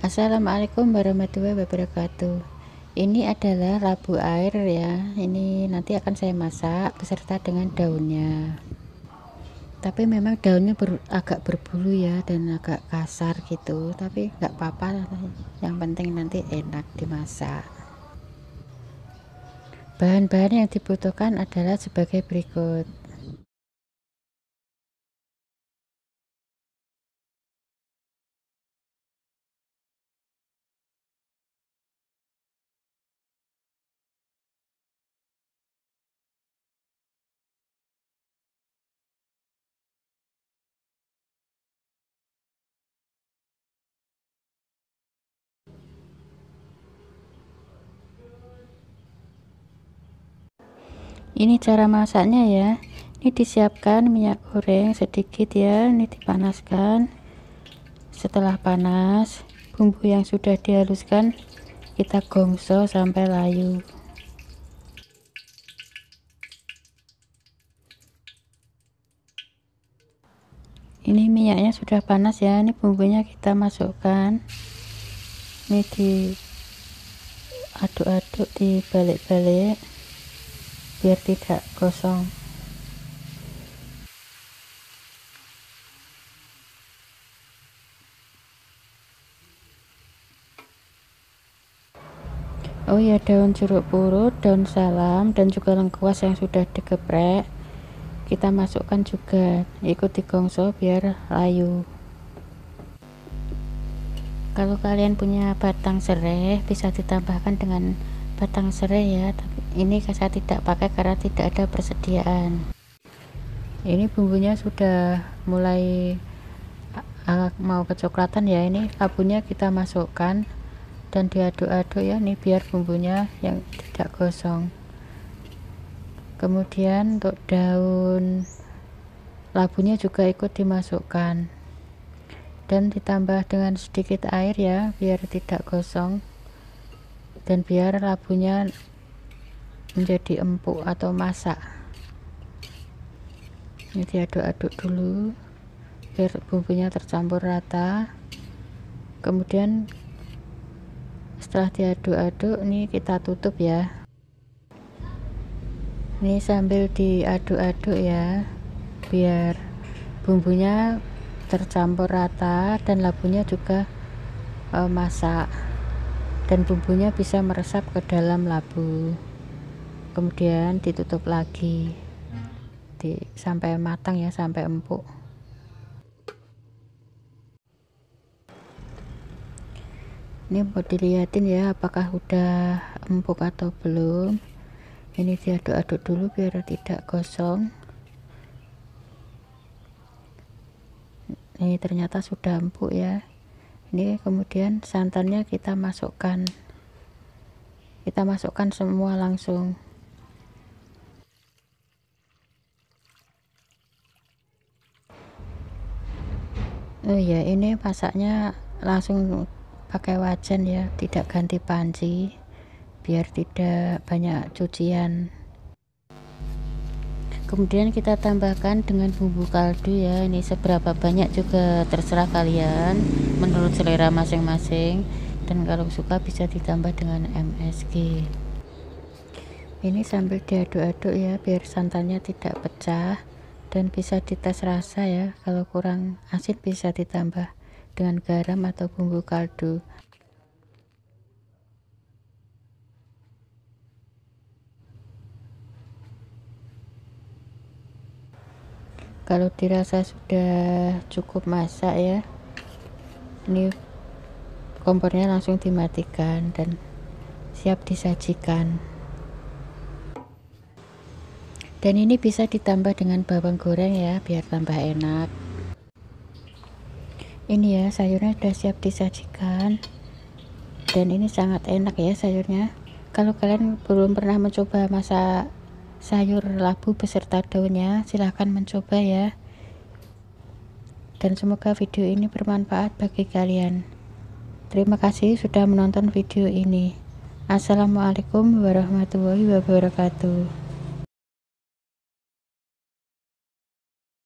Assalamualaikum warahmatullahi wabarakatuh ini adalah labu air ya ini nanti akan saya masak beserta dengan daunnya tapi memang daunnya ber, agak berbulu ya dan agak kasar gitu tapi nggak apa-apa yang penting nanti enak dimasak bahan-bahan yang dibutuhkan adalah sebagai berikut ini cara masaknya ya ini disiapkan minyak goreng sedikit ya ini dipanaskan setelah panas bumbu yang sudah dihaluskan kita gongso sampai layu ini minyaknya sudah panas ya ini bumbunya kita masukkan ini di aduk-aduk dibalik-balik biar tidak gosong Oh ya daun jeruk purut, daun salam dan juga lengkuas yang sudah digeprek kita masukkan juga ikut digongso biar layu kalau kalian punya batang serai bisa ditambahkan dengan batang serai ya tapi ini saya tidak pakai karena tidak ada persediaan ini bumbunya sudah mulai eh, eh, mau kecoklatan ya ini abunya kita masukkan dan diaduk-aduk ya ini biar bumbunya yang tidak gosong kemudian untuk daun labunya juga ikut dimasukkan dan ditambah dengan sedikit air ya biar tidak gosong dan biar labunya menjadi empuk atau masak ini diaduk-aduk dulu biar bumbunya tercampur rata kemudian setelah diaduk-aduk ini kita tutup ya ini sambil diaduk-aduk ya biar bumbunya tercampur rata dan labunya juga e, masak dan bumbunya bisa meresap ke dalam labu kemudian ditutup lagi di, sampai matang ya sampai empuk ini mau dilihatin ya apakah udah empuk atau belum ini diaduk-aduk dulu biar tidak gosong ini ternyata sudah empuk ya ini kemudian santannya kita masukkan kita masukkan semua langsung oh ya ini masaknya langsung pakai wajan ya tidak ganti panci biar tidak banyak cucian kemudian kita tambahkan dengan bumbu kaldu ya ini seberapa banyak juga terserah kalian menurut selera masing-masing dan kalau suka bisa ditambah dengan MSG ini sambil diaduk-aduk ya biar santannya tidak pecah dan bisa dites rasa ya kalau kurang asin bisa ditambah dengan garam atau bumbu kaldu kalau dirasa sudah cukup masak ya ini kompornya langsung dimatikan dan siap disajikan dan ini bisa ditambah dengan bawang goreng ya biar tambah enak ini ya sayurnya sudah siap disajikan dan ini sangat enak ya sayurnya kalau kalian belum pernah mencoba masak sayur labu beserta daunnya silahkan mencoba ya dan semoga video ini bermanfaat bagi kalian terima kasih sudah menonton video ini assalamualaikum warahmatullahi wabarakatuh